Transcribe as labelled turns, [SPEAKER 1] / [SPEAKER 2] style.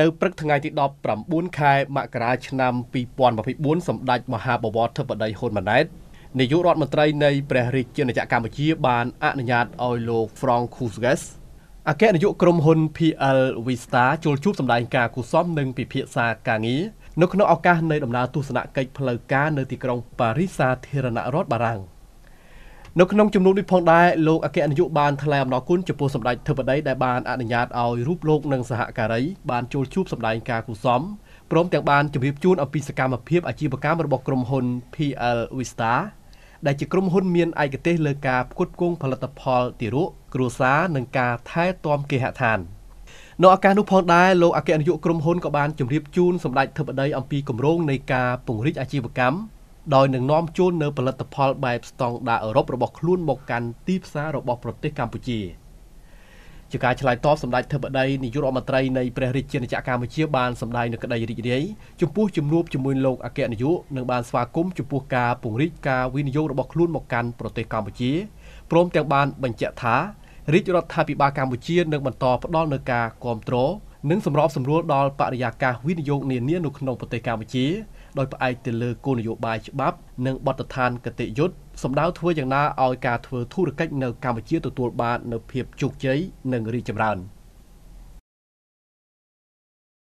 [SPEAKER 1] នៅព្រឹកថ្ងៃទី19ខែមករាឆ្នាំ2024សម្ដេចមហាបវរធិបតីហ៊ុនម៉ាណែតនាយករដ្ឋមន្ត្រីនៃព្រះរាជាណាចក្រកម្ពុជាបានអនុញ្ញាតឲ្យលោក Frank Khusges អគ្គនាយកក្រុមហ៊ុន PL Vista ចូលជួបសម្ដែងការគូសម និងពិភាក្សាការងារនៅក្នុងឱកាសនៃដំណើរទស្សនកិច្ចផ្លូវការ នៅទីក្រុងប៉ារីសសាធារណរដ្ឋបារាំង។នៅក្នុងចំនួននេះផងដែរលោកអគ្គនាយកបានថ្លែងអំណរគុណចំពោះសម្ដេចធិបតីដែលបានអនុញ្ញាតឲ្យរូបលោកនិងសហការី បានចូលជួបសម្ដែងការគូសំព្រមទាំង បានជម្រាបជូនអំពីសកម្មភាពអាជីវកម្មរបស់ក្រុមហ៊ុន PL Vista ដែលជាក្រុមហ៊ុនមានឯកទេសលើការផ្គត់ផ្គង់ផលិតផលទារកគ្រួសារនិងការថែទាំគេហដ្ឋាននៅឱកាសនោះផងដែរលោកអគ្គនាយកក្រុមហ៊ុនក៏បានជម្រាបជូនសម្ដេចធិបតីអំពីគម្រោងនៃការពង្រីកអាជីវកម្មដោយនឹងនាំចូលនៅផលិតផលបែបស្តង់ដារអឺរ៉ុបរបស់ខ្លួនមកកាន់ទីផ្សាររបស់ប្រទេសកម្ពុជាជាការឆ្លើយតបសម្ដេចធិបតីនាយករដ្ឋមន្ត្រីនៃព្រះរាជាណាចក្រកម្ពុជាបានសម្ដែងនៅក្តីរីករាយចំពោះជំនួបជាមួយលោកអគ្គនាយកនិងបានស្វាគមន៍ចំពោះការពង្រីកការវិនិយោគរបស់ខ្លួនមកកាន់ប្រទេសកម្ពុជាព្រមទាំងបានបញ្ជាក់ថារាជរដ្ឋាភិបាលកម្ពុជានឹងបន្តផ្តល់នូវការគ្រប់គ្រងនិងសម្របសម្រួលដល់បរិយាកាសវិនិយោគនានានៅក្នុងប្រទេសកម្ពុជាដោយផ្អែកទៅលើគោលនយោបាយច្បាប់ និងបទដ្ឋានគតិយុត្តសម្ដៅធ្វើយ៉ាងណាឲ្យការធ្វើធុរកិច្ចនៅកម្ពុជាទទួលបាននូវភាពជោគជ័យនិងរីកចម្រើន។